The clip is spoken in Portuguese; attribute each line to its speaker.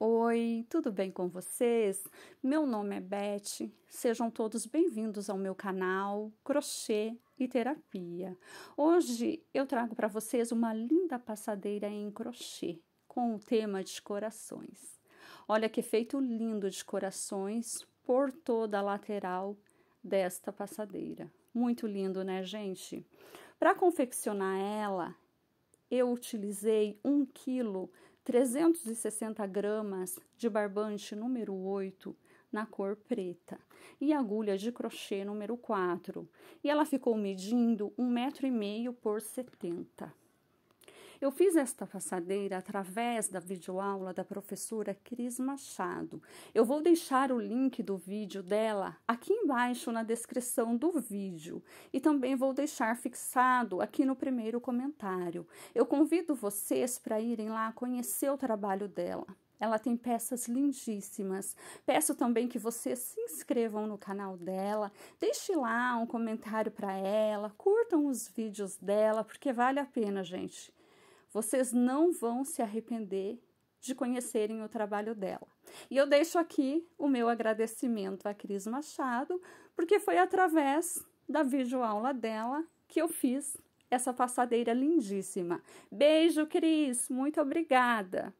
Speaker 1: Oi, tudo bem com vocês? Meu nome é Beth. Sejam todos bem-vindos ao meu canal Crochê e Terapia. Hoje eu trago para vocês uma linda passadeira em crochê com o tema de corações. Olha que efeito lindo de corações por toda a lateral desta passadeira. Muito lindo, né, gente? Para confeccionar ela, eu utilizei um quilo 360 gramas de barbante número 8 na cor preta e agulha de crochê número 4. E ela ficou medindo um metro e meio por 70. Eu fiz esta passadeira através da videoaula da professora Cris Machado. Eu vou deixar o link do vídeo dela aqui embaixo na descrição do vídeo e também vou deixar fixado aqui no primeiro comentário. Eu convido vocês para irem lá conhecer o trabalho dela. Ela tem peças lindíssimas. Peço também que vocês se inscrevam no canal dela, deixe lá um comentário para ela, curtam os vídeos dela, porque vale a pena, gente. Vocês não vão se arrepender de conhecerem o trabalho dela. E eu deixo aqui o meu agradecimento à Cris Machado, porque foi através da videoaula dela que eu fiz essa passadeira lindíssima. Beijo, Cris, muito obrigada.